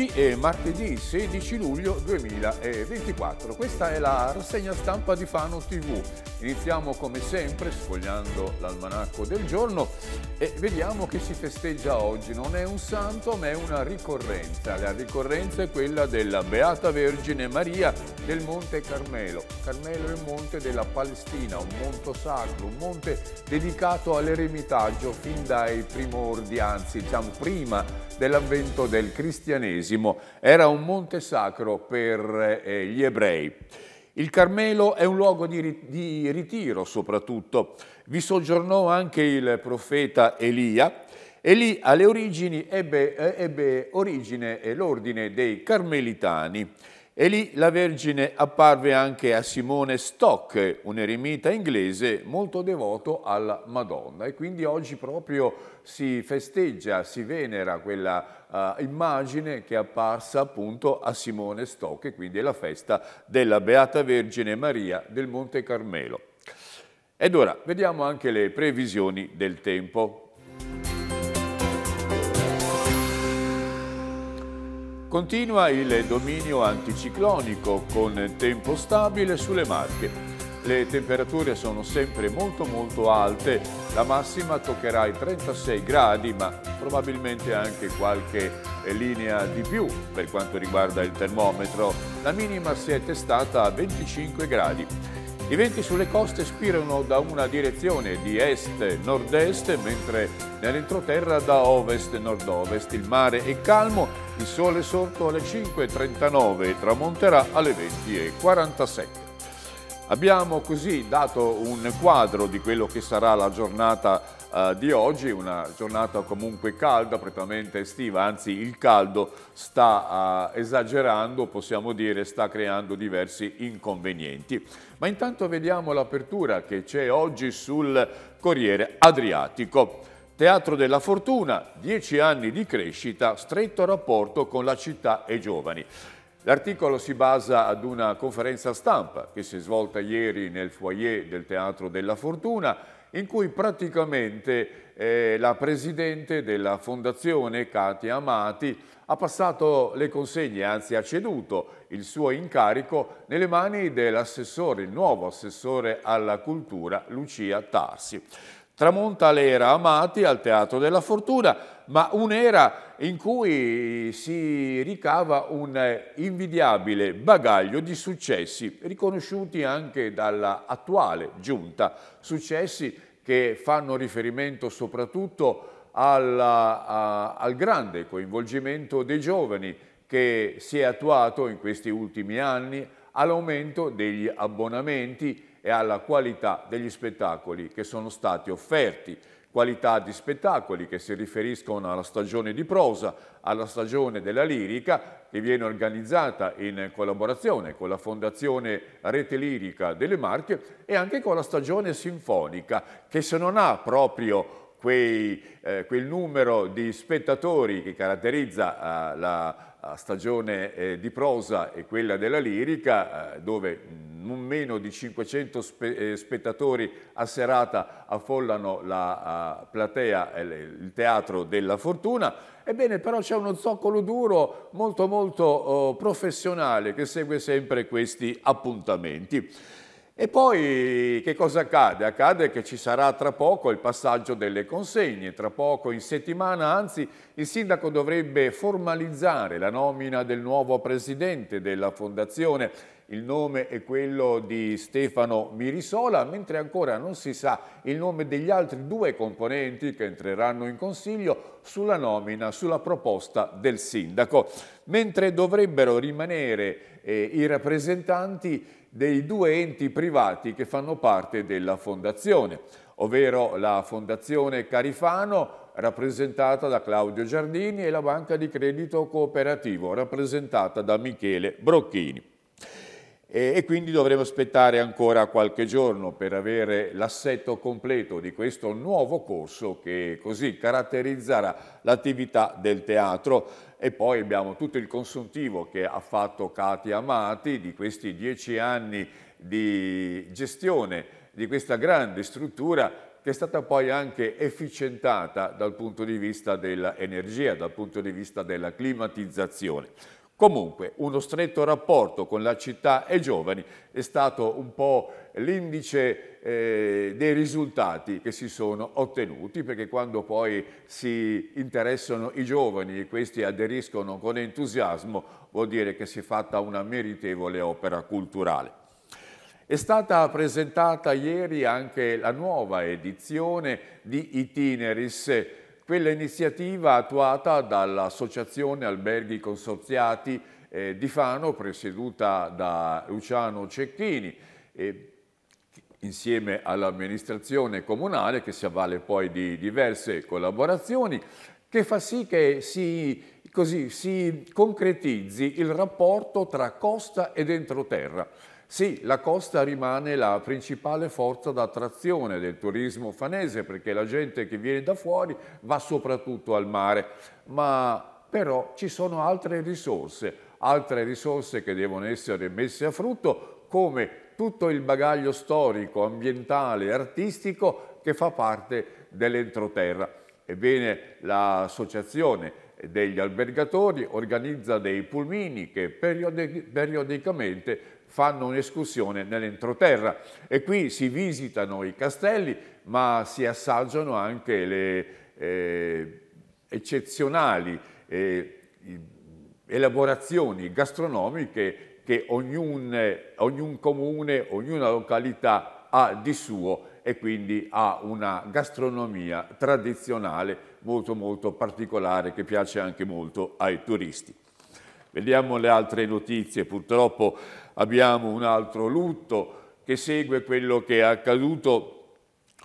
Oggi è martedì 16 luglio 2024. Questa è la rassegna stampa di Fano TV. Iniziamo come sempre sfogliando l'almanacco del giorno e vediamo che si festeggia oggi, non è un santo ma è una ricorrenza. La ricorrenza è quella della Beata Vergine Maria del Monte Carmelo. Carmelo è il monte della Palestina, un monte sacro, un monte dedicato all'eremitaggio fin dai primordi, anzi già diciamo, prima dell'avvento del cristianesimo. Era un monte sacro per eh, gli ebrei. Il Carmelo è un luogo di, ritiro soprattutto. Vi soggiornò anche il profeta Elia e lì alle origini ebbe, eh, ebbe origine l'ordine dei Carmelitani e lì la Vergine apparve anche a Simone Stock, un eremita inglese molto devoto alla Madonna. E quindi oggi proprio si festeggia, si venera quella uh, immagine che è apparsa appunto a Simone Stock, e quindi è la festa della Beata Vergine Maria del Monte Carmelo. Ed ora vediamo anche le previsioni del tempo. Continua il dominio anticiclonico con tempo stabile sulle Marche. Le temperature sono sempre molto molto alte, la massima toccherà i 36 gradi ma probabilmente anche qualche linea di più per quanto riguarda il termometro. La minima si è testata a 25 gradi. I venti sulle coste spirano da una direzione di est-nord-est, mentre nell'entroterra da ovest-nord-ovest. Il mare è calmo, il sole è sorto alle 5.39 e tramonterà alle 20.47. Abbiamo così dato un quadro di quello che sarà la giornata eh, di oggi, una giornata comunque calda, prettamente estiva, anzi il caldo sta eh, esagerando, possiamo dire, sta creando diversi inconvenienti. Ma intanto vediamo l'apertura che c'è oggi sul Corriere Adriatico. Teatro della Fortuna, dieci anni di crescita, stretto rapporto con la città e i giovani. L'articolo si basa ad una conferenza stampa che si è svolta ieri nel foyer del Teatro della Fortuna in cui praticamente eh, la presidente della fondazione, Katia Amati, ha passato le consegne, anzi ha ceduto il suo incarico nelle mani dell'assessore, il nuovo assessore alla cultura, Lucia Tarsi. Tramonta l'era Amati al Teatro della Fortuna, ma un'era in cui si ricava un invidiabile bagaglio di successi, riconosciuti anche dall'attuale giunta, successi che fanno riferimento soprattutto alla, a, al grande coinvolgimento dei giovani che si è attuato in questi ultimi anni all'aumento degli abbonamenti e alla qualità degli spettacoli che sono stati offerti qualità di spettacoli che si riferiscono alla stagione di prosa, alla stagione della lirica che viene organizzata in collaborazione con la Fondazione Rete Lirica delle Marche e anche con la stagione sinfonica che se non ha proprio quei, eh, quel numero di spettatori che caratterizza eh, la stagione eh, di prosa e quella della lirica, eh, dove non meno di 500 spe eh, spettatori a serata affollano la eh, platea, eh, il teatro della fortuna. Ebbene, però c'è uno zoccolo duro molto molto oh, professionale che segue sempre questi appuntamenti. E poi che cosa accade? Accade che ci sarà tra poco il passaggio delle consegne, tra poco in settimana, anzi il sindaco dovrebbe formalizzare la nomina del nuovo presidente della fondazione. Il nome è quello di Stefano Mirisola, mentre ancora non si sa il nome degli altri due componenti che entreranno in consiglio sulla nomina, sulla proposta del sindaco. Mentre dovrebbero rimanere eh, i rappresentanti dei due enti privati che fanno parte della fondazione, ovvero la Fondazione Carifano rappresentata da Claudio Giardini e la Banca di Credito Cooperativo rappresentata da Michele Brocchini e, e quindi dovremo aspettare ancora qualche giorno per avere l'assetto completo di questo nuovo corso che così caratterizzerà l'attività del teatro e poi abbiamo tutto il consuntivo che ha fatto Katia Amati di questi dieci anni di gestione di questa grande struttura che è stata poi anche efficientata dal punto di vista dell'energia, dal punto di vista della climatizzazione. Comunque, uno stretto rapporto con la città e i giovani è stato un po' l'indice eh, dei risultati che si sono ottenuti, perché quando poi si interessano i giovani e questi aderiscono con entusiasmo, vuol dire che si è fatta una meritevole opera culturale. È stata presentata ieri anche la nuova edizione di Itineris, quella iniziativa attuata dall'Associazione Alberghi Consorziati eh, di Fano, presieduta da Luciano Cecchini, eh, insieme all'amministrazione comunale, che si avvale poi di diverse collaborazioni, che fa sì che si, così, si concretizzi il rapporto tra costa ed entroterra sì, la costa rimane la principale forza d'attrazione del turismo fanese perché la gente che viene da fuori va soprattutto al mare, ma però ci sono altre risorse, altre risorse che devono essere messe a frutto come tutto il bagaglio storico, ambientale e artistico che fa parte dell'entroterra. Ebbene, l'associazione degli albergatori organizza dei pulmini che periodic periodicamente fanno un'escursione nell'entroterra e qui si visitano i castelli ma si assaggiano anche le eh, eccezionali eh, elaborazioni gastronomiche che ognun, ognun comune, ognuna località ha di suo e quindi ha una gastronomia tradizionale molto molto particolare che piace anche molto ai turisti. Vediamo le altre notizie, purtroppo abbiamo un altro lutto che segue quello che è accaduto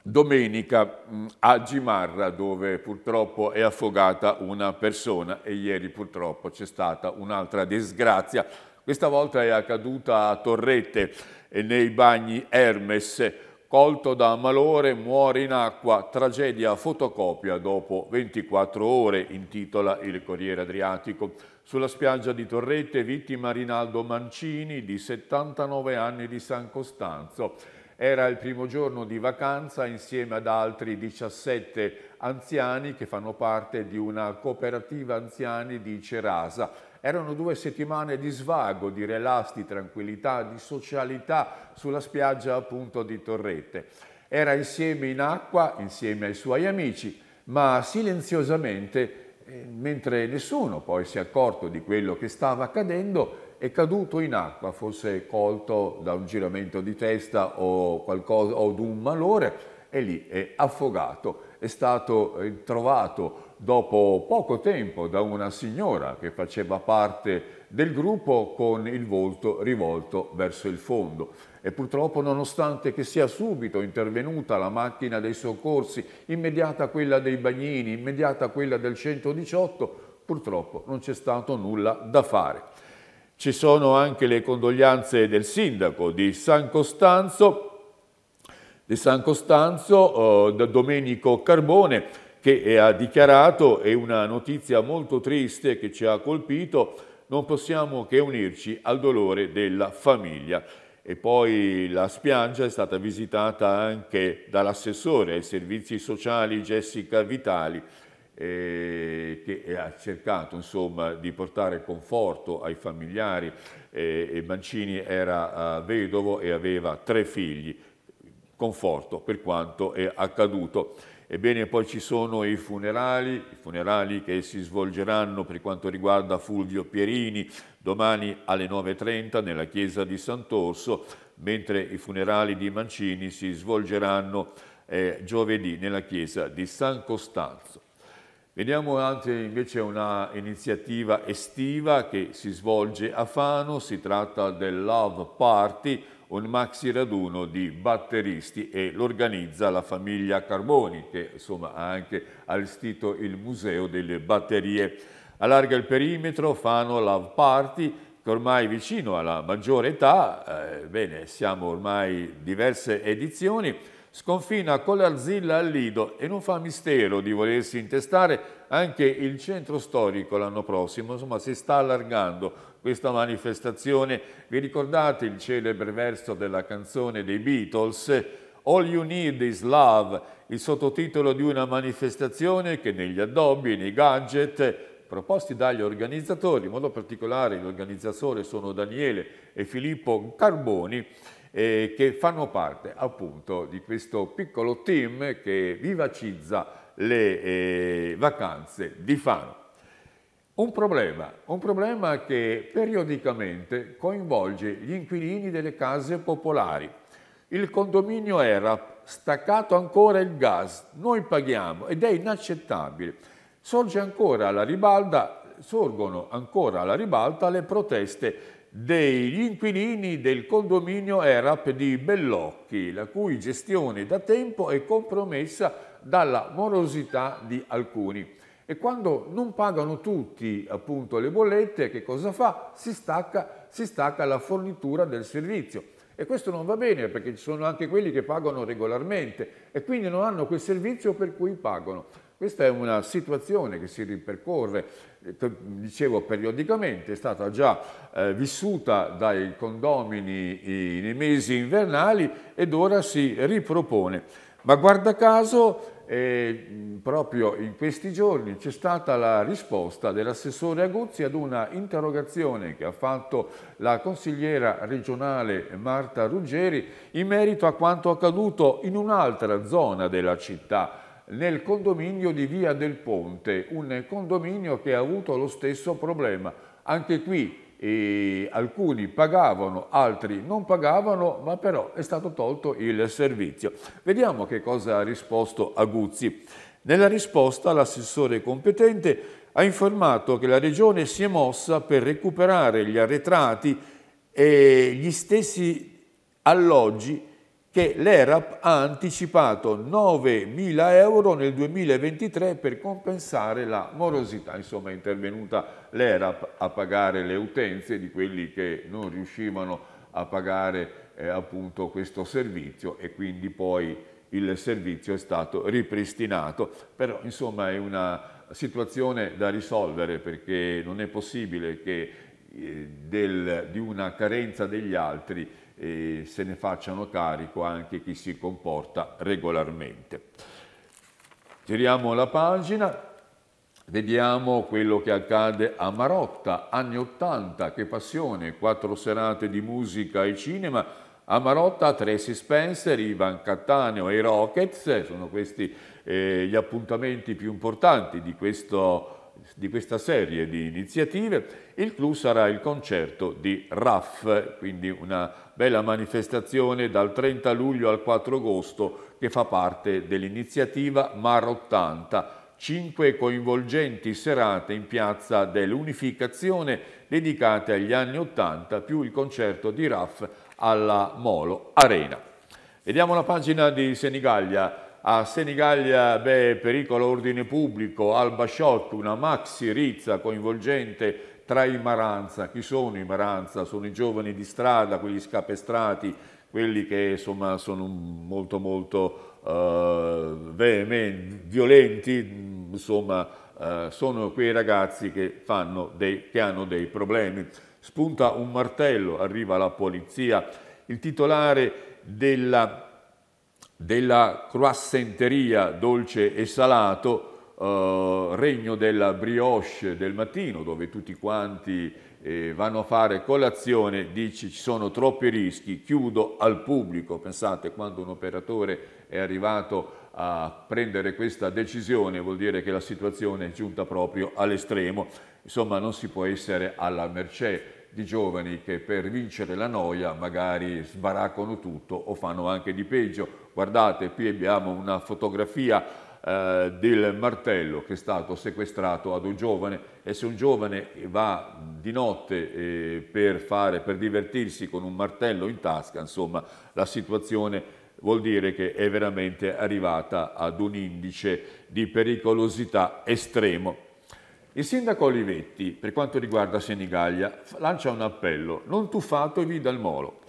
domenica mm, a Gimarra dove purtroppo è affogata una persona e ieri purtroppo c'è stata un'altra disgrazia. Questa volta è accaduta a Torrette eh, nei bagni Hermes. Colto da malore muore in acqua, tragedia fotocopia dopo 24 ore, intitola il Corriere Adriatico. Sulla spiaggia di Torrette vittima Rinaldo Mancini di 79 anni di San Costanzo. Era il primo giorno di vacanza insieme ad altri 17 anziani che fanno parte di una cooperativa anziani di Cerasa. Erano due settimane di svago, di relax, di tranquillità, di socialità sulla spiaggia appunto di Torrette. Era insieme in acqua, insieme ai suoi amici, ma silenziosamente mentre nessuno poi si è accorto di quello che stava accadendo, è caduto in acqua, forse colto da un giramento di testa o, qualcosa, o da un malore, e lì è affogato. È stato trovato dopo poco tempo da una signora che faceva parte del gruppo con il volto rivolto verso il fondo. E purtroppo nonostante che sia subito intervenuta la macchina dei soccorsi, immediata quella dei bagnini, immediata quella del 118, purtroppo non c'è stato nulla da fare. Ci sono anche le condoglianze del sindaco di San Costanzo, di San Costanzo eh, Domenico Carbone, che ha dichiarato, è una notizia molto triste che ci ha colpito, non possiamo che unirci al dolore della famiglia. E poi la spiaggia è stata visitata anche dall'assessore ai servizi sociali Jessica Vitali, eh, che ha cercato insomma, di portare conforto ai familiari. Eh, Mancini era eh, vedovo e aveva tre figli, conforto per quanto è accaduto. Ebbene, poi ci sono i funerali, i funerali che si svolgeranno per quanto riguarda Fulvio Pierini domani alle 9.30 nella chiesa di Sant'Orso, mentre i funerali di Mancini si svolgeranno eh, giovedì nella chiesa di San Costanzo. Vediamo anche invece un'iniziativa estiva che si svolge a Fano, si tratta del Love Party, un maxi raduno di batteristi e l'organizza la famiglia Carboni che insomma, ha anche allestito il museo delle batterie. Allarga il perimetro, fanno love party che ormai vicino alla maggiore età, eh, bene siamo ormai diverse edizioni, sconfina con l'Arzilla al Lido e non fa mistero di volersi intestare anche il centro storico l'anno prossimo, insomma si sta allargando questa manifestazione. Vi ricordate il celebre verso della canzone dei Beatles? All You Need Is Love, il sottotitolo di una manifestazione che negli addobbi nei gadget proposti dagli organizzatori, in modo particolare l'organizzatore sono Daniele e Filippo Carboni, eh, che fanno parte appunto di questo piccolo team che vivacizza le eh, vacanze di Fano. Un problema, un problema che periodicamente coinvolge gli inquilini delle case popolari. Il condominio era staccato ancora il gas, noi paghiamo ed è inaccettabile. Sorge ancora alla ribalda, sorgono ancora alla ribalta le proteste degli inquilini del condominio ERAP di Bellocchi, la cui gestione da tempo è compromessa dalla morosità di alcuni. E quando non pagano tutti appunto, le bollette, che cosa fa? Si stacca, si stacca la fornitura del servizio. E questo non va bene perché ci sono anche quelli che pagano regolarmente e quindi non hanno quel servizio per cui pagano. Questa è una situazione che si ripercorre eh, dicevo periodicamente, è stata già eh, vissuta dai condomini nei mesi invernali ed ora si ripropone. Ma guarda caso, eh, proprio in questi giorni c'è stata la risposta dell'assessore Aguzzi ad una interrogazione che ha fatto la consigliera regionale Marta Ruggeri in merito a quanto accaduto in un'altra zona della città, nel condominio di Via del Ponte, un condominio che ha avuto lo stesso problema. Anche qui eh, alcuni pagavano, altri non pagavano, ma però è stato tolto il servizio. Vediamo che cosa ha risposto Aguzzi. Nella risposta l'assessore competente ha informato che la Regione si è mossa per recuperare gli arretrati e gli stessi alloggi che l'ERAP ha anticipato 9.000 euro nel 2023 per compensare la morosità. Insomma è intervenuta l'ERAP a pagare le utenze di quelli che non riuscivano a pagare eh, appunto questo servizio e quindi poi il servizio è stato ripristinato. Però insomma è una situazione da risolvere perché non è possibile che eh, del, di una carenza degli altri eh, se ne facciano carico anche chi si comporta regolarmente. Giriamo la pagina, Vediamo quello che accade a Marotta, anni 80, che passione, quattro serate di musica e cinema. A Marotta, Tracy Spencer, Ivan Cattaneo e i Rockets, sono questi eh, gli appuntamenti più importanti di questo di questa serie di iniziative, il clou sarà il concerto di RAF, quindi una bella manifestazione dal 30 luglio al 4 agosto che fa parte dell'iniziativa Mar 80, cinque coinvolgenti serate in piazza dell'Unificazione dedicate agli anni 80 più il concerto di RAF alla Molo Arena. Vediamo la pagina di Senigallia a Senigallia beh, pericolo ordine pubblico, Alba Basciotto, una maxi rizza coinvolgente tra i Maranza. Chi sono i Maranza? Sono i giovani di strada, quegli scapestrati, quelli che insomma sono molto molto eh, vehementi, violenti, insomma eh, sono quei ragazzi che, dei, che hanno dei problemi. Spunta un martello, arriva la polizia. Il titolare della della croissanteria dolce e salato, eh, regno della brioche del mattino, dove tutti quanti eh, vanno a fare colazione, dice ci sono troppi rischi, chiudo al pubblico. Pensate, quando un operatore è arrivato a prendere questa decisione vuol dire che la situazione è giunta proprio all'estremo. Insomma, non si può essere alla mercé di giovani che per vincere la noia magari sbaraccano tutto o fanno anche di peggio Guardate, qui abbiamo una fotografia eh, del martello che è stato sequestrato ad un giovane e se un giovane va di notte eh, per, fare, per divertirsi con un martello in tasca, insomma, la situazione vuol dire che è veramente arrivata ad un indice di pericolosità estremo. Il sindaco Olivetti, per quanto riguarda Senigallia, lancia un appello, non tuffatevi dal molo.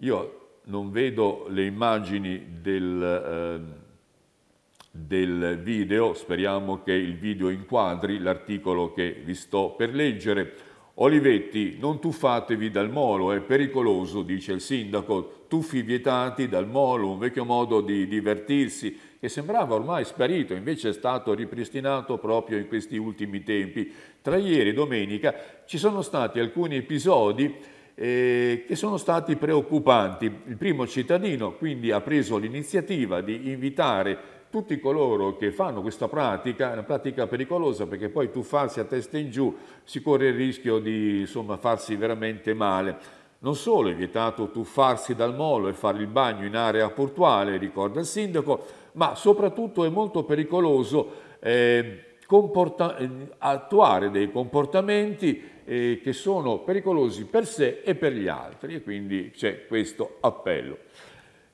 Io non vedo le immagini del, eh, del video, speriamo che il video inquadri l'articolo che vi sto per leggere. Olivetti, non tuffatevi dal molo, è pericoloso, dice il sindaco. Tuffi vietati dal molo, un vecchio modo di divertirsi che sembrava ormai sparito, invece è stato ripristinato proprio in questi ultimi tempi. Tra ieri e domenica ci sono stati alcuni episodi eh, che sono stati preoccupanti. Il primo cittadino quindi ha preso l'iniziativa di invitare tutti coloro che fanno questa pratica, una pratica pericolosa perché poi tuffarsi a testa in giù si corre il rischio di insomma, farsi veramente male. Non solo è vietato tuffarsi dal molo e fare il bagno in area portuale, ricorda il sindaco, ma soprattutto è molto pericoloso eh, eh attuare dei comportamenti eh, che sono pericolosi per sé e per gli altri e quindi c'è questo appello.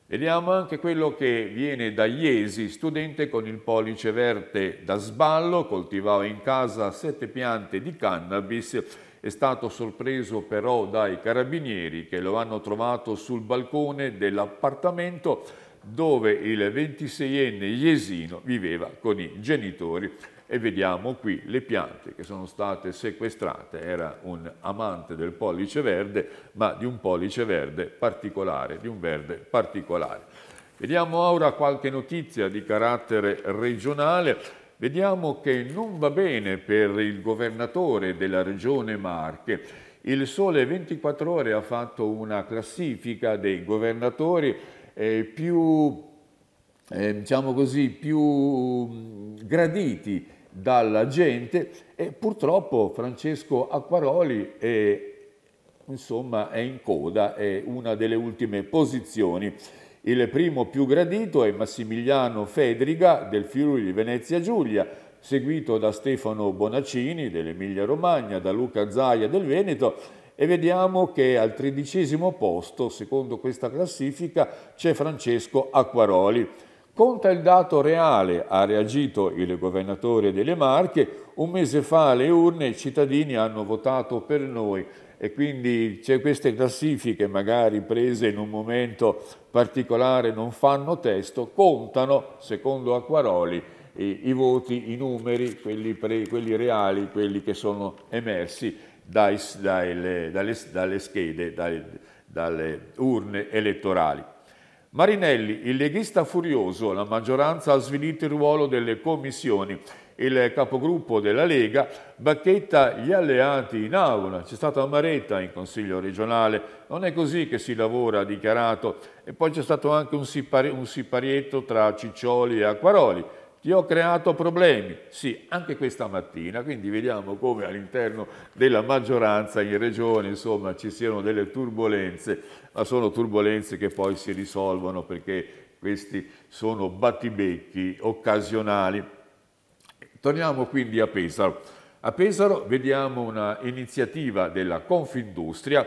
Vediamo anche quello che viene da Iesi, studente con il pollice verde da sballo, coltivava in casa sette piante di cannabis è stato sorpreso però dai carabinieri che lo hanno trovato sul balcone dell'appartamento dove il 26enne Iesino viveva con i genitori e vediamo qui le piante che sono state sequestrate, era un amante del pollice verde, ma di un pollice verde particolare, di un verde particolare. Vediamo ora qualche notizia di carattere regionale, vediamo che non va bene per il governatore della regione Marche. Il Sole 24 Ore ha fatto una classifica dei governatori eh, più, eh, diciamo così, più mm, graditi dalla gente e purtroppo Francesco Acquaroli è, insomma, è in coda, è una delle ultime posizioni. Il primo più gradito è Massimiliano Fedriga del Friuli di Venezia Giulia, seguito da Stefano Bonaccini dell'Emilia Romagna, da Luca Zaia del Veneto e vediamo che al tredicesimo posto, secondo questa classifica, c'è Francesco Acquaroli. Conta il dato reale, ha reagito il governatore delle Marche, un mese fa alle urne i cittadini hanno votato per noi e quindi c'è queste classifiche magari prese in un momento particolare non fanno testo, contano, secondo Acquaroli, i, i voti, i numeri, quelli, pre, quelli reali, quelli che sono emersi dai, dalle, dalle, dalle, schede, dalle, dalle urne elettorali. Marinelli, il leghista furioso, la maggioranza ha svilito il ruolo delle commissioni il capogruppo della Lega, bacchetta gli alleati in aula. C'è stata Maretta in Consiglio regionale, non è così che si lavora, ha dichiarato. E poi c'è stato anche un, sipari un siparietto tra Ciccioli e Acquaroli. Ti ho creato problemi? Sì, anche questa mattina, quindi vediamo come all'interno della maggioranza in regione insomma, ci siano delle turbulenze, ma sono turbulenze che poi si risolvono perché questi sono battibecchi occasionali. Torniamo quindi a Pesaro. A Pesaro vediamo una iniziativa della Confindustria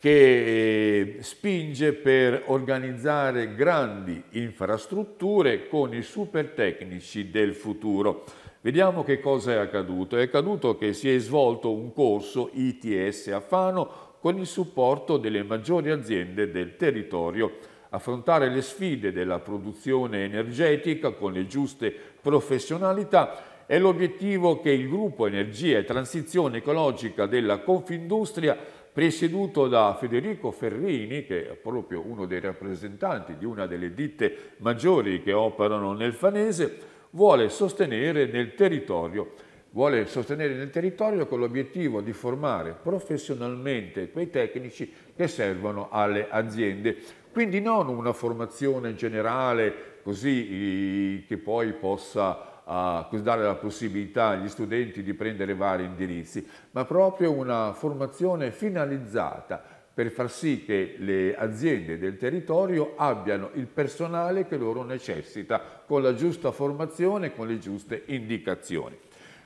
che eh, spinge per organizzare grandi infrastrutture con i super tecnici del futuro. Vediamo che cosa è accaduto. È accaduto che si è svolto un corso ITS a Fano con il supporto delle maggiori aziende del territorio. Affrontare le sfide della produzione energetica con le giuste professionalità è l'obiettivo che il gruppo Energia e Transizione Ecologica della Confindustria presieduto da Federico Ferrini, che è proprio uno dei rappresentanti di una delle ditte maggiori che operano nel Fanese, vuole sostenere nel territorio vuole sostenere nel territorio con l'obiettivo di formare professionalmente quei tecnici che servono alle aziende. Quindi non una formazione generale così eh, che poi possa a dare la possibilità agli studenti di prendere vari indirizzi, ma proprio una formazione finalizzata per far sì che le aziende del territorio abbiano il personale che loro necessita con la giusta formazione e con le giuste indicazioni.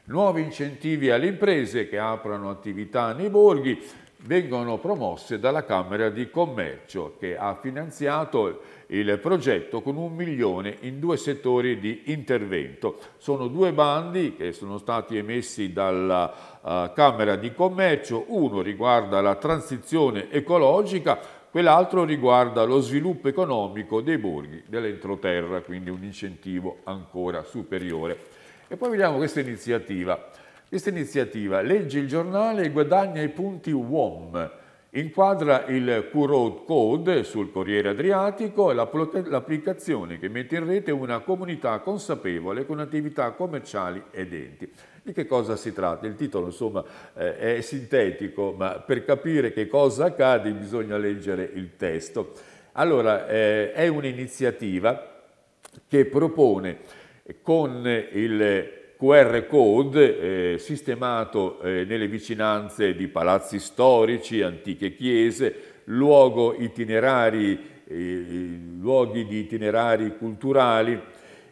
Nuovi incentivi alle imprese che aprono attività nei borghi, vengono promosse dalla Camera di Commercio che ha finanziato il progetto con un milione in due settori di intervento. Sono due bandi che sono stati emessi dalla uh, Camera di Commercio, uno riguarda la transizione ecologica, quell'altro riguarda lo sviluppo economico dei borghi dell'entroterra, quindi un incentivo ancora superiore. E poi vediamo questa iniziativa. Questa iniziativa legge il giornale e guadagna i punti UOM, inquadra il QR code sul Corriere Adriatico e l'applicazione che mette in rete una comunità consapevole con attività commerciali ed enti. Di che cosa si tratta? Il titolo insomma eh, è sintetico, ma per capire che cosa accade bisogna leggere il testo. Allora, eh, è un'iniziativa che propone con il QR code eh, sistemato eh, nelle vicinanze di palazzi storici, antiche chiese, itinerari, eh, luoghi di itinerari culturali.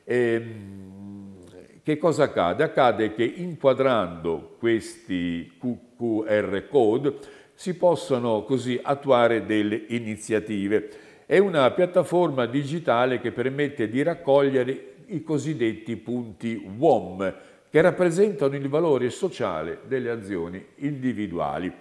Ehm, che cosa accade? Accade che inquadrando questi QR code si possono così attuare delle iniziative. È una piattaforma digitale che permette di raccogliere i cosiddetti punti WOM, che rappresentano il valore sociale delle azioni individuali.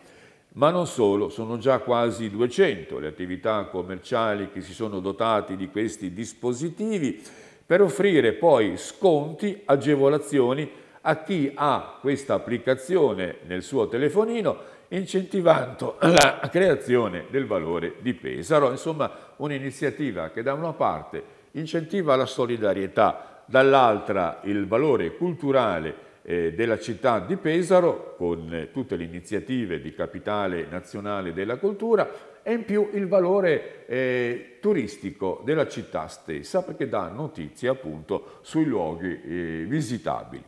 Ma non solo, sono già quasi 200 le attività commerciali che si sono dotate di questi dispositivi per offrire poi sconti, agevolazioni a chi ha questa applicazione nel suo telefonino incentivando la creazione del valore di Pesaro. Insomma, un'iniziativa che da una parte incentiva la solidarietà, dall'altra il valore culturale eh, della città di Pesaro con eh, tutte le iniziative di capitale nazionale della cultura e in più il valore eh, turistico della città stessa perché dà notizie appunto sui luoghi eh, visitabili.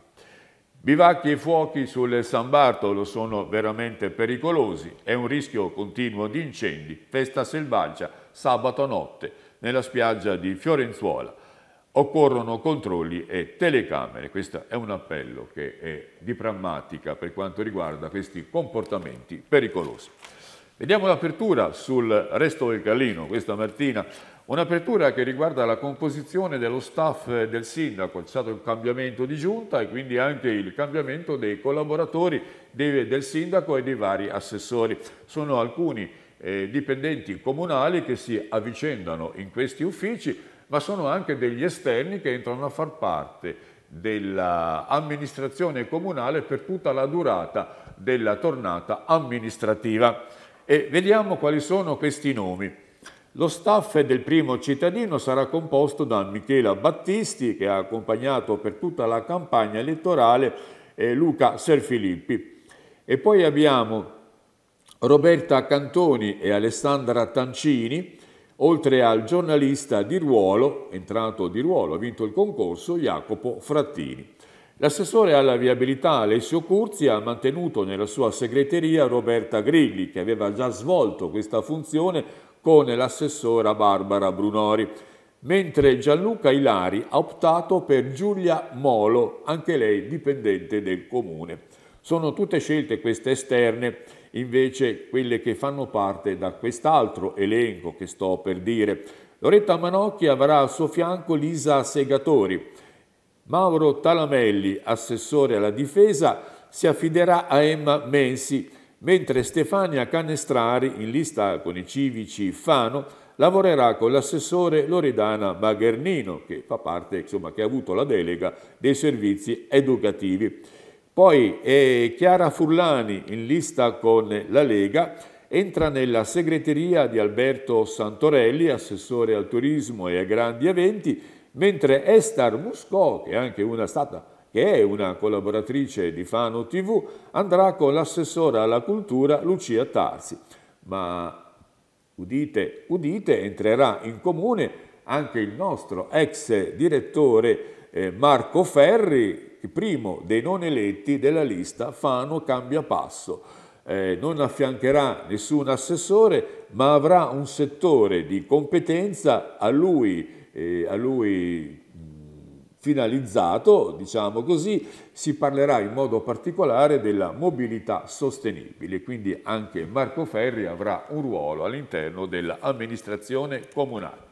Bivacchi e fuochi sul San Bartolo sono veramente pericolosi, è un rischio continuo di incendi, festa selvaggia, sabato notte nella spiaggia di Fiorenzuola. Occorrono controlli e telecamere. Questo è un appello che è di prammatica per quanto riguarda questi comportamenti pericolosi. Vediamo l'apertura sul resto del Carlino questa mattina, un'apertura che riguarda la composizione dello staff del sindaco, c'è stato il cambiamento di giunta e quindi anche il cambiamento dei collaboratori del sindaco e dei vari assessori. Sono alcuni eh, dipendenti comunali che si avvicendano in questi uffici, ma sono anche degli esterni che entrano a far parte dell'amministrazione comunale per tutta la durata della tornata amministrativa. E vediamo quali sono questi nomi. Lo staff del primo cittadino sarà composto da Michela Battisti, che ha accompagnato per tutta la campagna elettorale eh, Luca Serfilippi. E poi abbiamo Roberta Cantoni e Alessandra Tancini, oltre al giornalista di ruolo, entrato di ruolo, ha vinto il concorso, Jacopo Frattini. L'assessore alla viabilità Alessio Curzi ha mantenuto nella sua segreteria Roberta Grilli, che aveva già svolto questa funzione con l'assessora Barbara Brunori, mentre Gianluca Ilari ha optato per Giulia Molo, anche lei dipendente del comune. Sono tutte scelte queste esterne invece quelle che fanno parte da quest'altro elenco che sto per dire. Loretta Manocchi avrà al suo fianco Lisa Segatori. Mauro Talamelli, assessore alla difesa, si affiderà a Emma Mensi, mentre Stefania Canestrari, in lista con i civici Fano, lavorerà con l'assessore Loredana Baghernino, che, fa parte, insomma, che ha avuto la delega dei servizi educativi. Poi eh, Chiara Furlani, in lista con la Lega, entra nella segreteria di Alberto Santorelli, assessore al turismo e ai grandi eventi, mentre Esther Muscò, che è anche una stata che è una collaboratrice di Fano TV, andrà con l'assessora alla cultura Lucia Tarsi. Ma udite, udite, entrerà in comune anche il nostro ex direttore eh, Marco Ferri, il primo dei non eletti della lista Fano cambia passo. Eh, non affiancherà nessun assessore, ma avrà un settore di competenza a lui, eh, a lui finalizzato, diciamo così, si parlerà in modo particolare della mobilità sostenibile, quindi anche Marco Ferri avrà un ruolo all'interno dell'amministrazione comunale.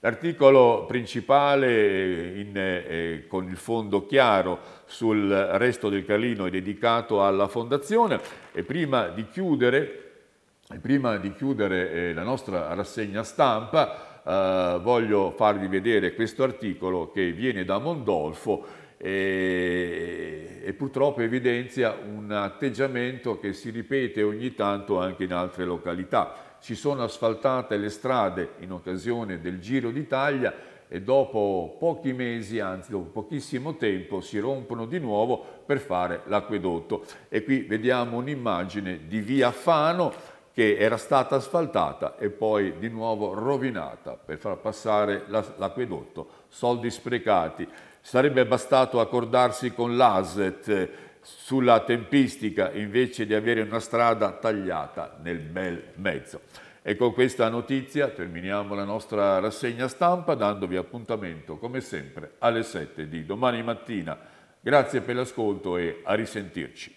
L'articolo principale eh, in, eh, eh, con il fondo chiaro sul resto del Calino è dedicato alla fondazione e prima di chiudere, prima di chiudere eh, la nostra rassegna stampa eh, voglio farvi vedere questo articolo che viene da Mondolfo e, eh, e, purtroppo evidenzia un atteggiamento che si ripete ogni tanto anche in altre località si sono asfaltate le strade in occasione del Giro d'Italia e dopo pochi mesi, anzi dopo pochissimo tempo, si rompono di nuovo per fare l'acquedotto. E qui vediamo un'immagine di via Fano che era stata asfaltata e poi di nuovo rovinata per far passare l'acquedotto. Soldi sprecati. Sarebbe bastato accordarsi con l'ASET sulla tempistica invece di avere una strada tagliata nel bel mezzo. E con questa notizia terminiamo la nostra rassegna stampa dandovi appuntamento come sempre alle 7 di domani mattina. Grazie per l'ascolto e a risentirci.